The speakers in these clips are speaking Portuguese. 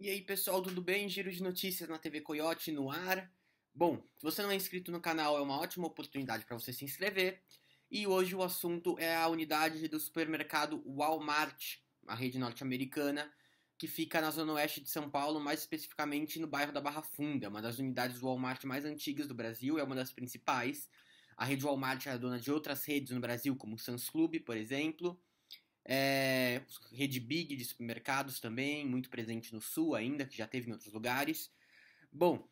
E aí pessoal, tudo bem? Giro de notícias na TV Coyote no ar. Bom, se você não é inscrito no canal, é uma ótima oportunidade para você se inscrever. E hoje o assunto é a unidade do supermercado Walmart, a rede norte-americana, que fica na zona oeste de São Paulo, mais especificamente no bairro da Barra Funda, uma das unidades do Walmart mais antigas do Brasil, é uma das principais. A rede Walmart é dona de outras redes no Brasil, como o Sam's Club, por exemplo. É, rede Big de supermercados também, muito presente no sul ainda, que já teve em outros lugares. Bom,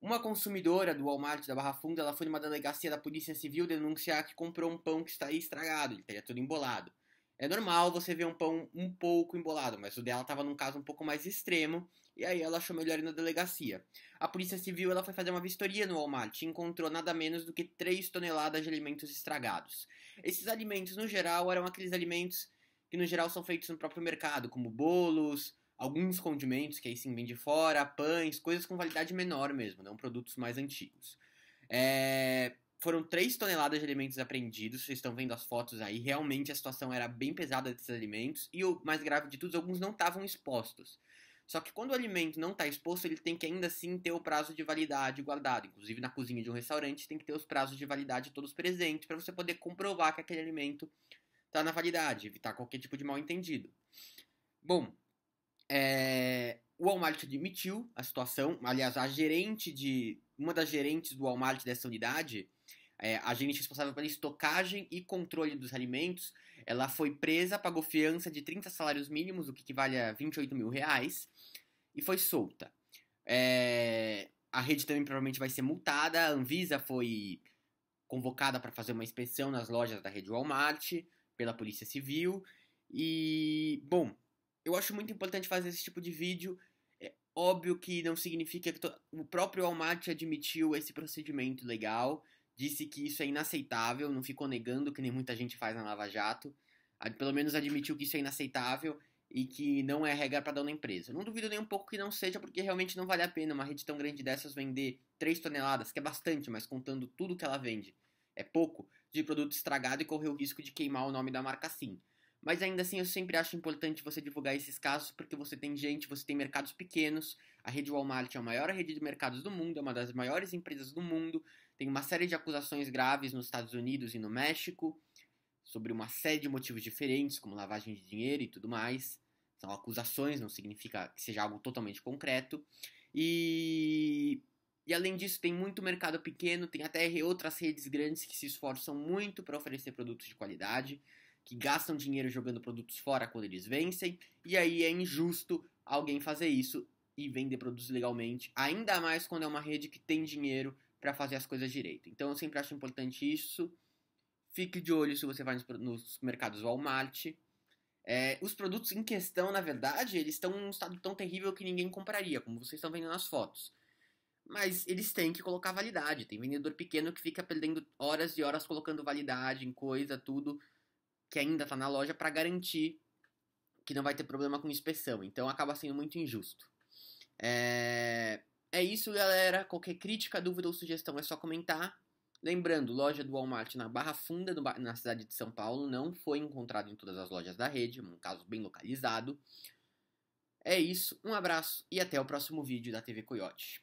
uma consumidora do Walmart da Barra Funda ela foi numa delegacia da Polícia Civil denunciar que comprou um pão que está estragado, ele estaria todo embolado. É normal você ver um pão um pouco embolado, mas o dela estava num caso um pouco mais extremo e aí ela achou melhor ir na delegacia. A polícia civil ela foi fazer uma vistoria no Walmart e encontrou nada menos do que 3 toneladas de alimentos estragados. Esses alimentos, no geral, eram aqueles alimentos que, no geral, são feitos no próprio mercado, como bolos, alguns condimentos que aí sim vêm de fora, pães, coisas com validade menor mesmo, não produtos mais antigos. É... Foram 3 toneladas de alimentos apreendidos, vocês estão vendo as fotos aí, realmente a situação era bem pesada desses alimentos, e o mais grave de tudo, alguns não estavam expostos. Só que quando o alimento não está exposto, ele tem que ainda assim ter o prazo de validade guardado. Inclusive na cozinha de um restaurante tem que ter os prazos de validade todos presentes para você poder comprovar que aquele alimento está na validade, evitar qualquer tipo de mal-entendido. Bom, é... o Walmart admitiu a situação. Aliás, a gerente de uma das gerentes do Walmart dessa unidade, é, agente responsável pela estocagem e controle dos alimentos, ela foi presa, pagou fiança de 30 salários mínimos, o que equivale a 28 mil reais, e foi solta. É, a rede também provavelmente vai ser multada, a Anvisa foi convocada para fazer uma inspeção nas lojas da rede Walmart pela Polícia Civil. E, bom, eu acho muito importante fazer esse tipo de vídeo. É óbvio que não significa que to... o próprio Walmart admitiu esse procedimento legal disse que isso é inaceitável, não ficou negando, que nem muita gente faz na Lava Jato. Pelo menos admitiu que isso é inaceitável e que não é regra para dar uma empresa. Não duvido nem um pouco que não seja, porque realmente não vale a pena uma rede tão grande dessas vender 3 toneladas, que é bastante, mas contando tudo que ela vende, é pouco, de produto estragado e correr o risco de queimar o nome da marca sim. Mas ainda assim, eu sempre acho importante você divulgar esses casos, porque você tem gente, você tem mercados pequenos. A rede Walmart é a maior rede de mercados do mundo, é uma das maiores empresas do mundo, tem uma série de acusações graves nos Estados Unidos e no México sobre uma série de motivos diferentes, como lavagem de dinheiro e tudo mais. São acusações, não significa que seja algo totalmente concreto. E, e além disso, tem muito mercado pequeno, tem até outras redes grandes que se esforçam muito para oferecer produtos de qualidade, que gastam dinheiro jogando produtos fora quando eles vencem, e aí é injusto alguém fazer isso e vender produtos legalmente, ainda mais quando é uma rede que tem dinheiro para fazer as coisas direito. Então eu sempre acho importante isso. Fique de olho se você vai nos, nos mercados Walmart. É, os produtos em questão, na verdade, eles estão em um estado tão terrível que ninguém compraria, como vocês estão vendo nas fotos. Mas eles têm que colocar validade. Tem vendedor pequeno que fica perdendo horas e horas colocando validade em coisa, tudo que ainda está na loja para garantir que não vai ter problema com inspeção. Então acaba sendo muito injusto. É... É isso, galera. Qualquer crítica, dúvida ou sugestão é só comentar. Lembrando, loja do Walmart na Barra Funda, na cidade de São Paulo, não foi encontrado em todas as lojas da rede, é um caso bem localizado. É isso, um abraço e até o próximo vídeo da TV Coyote.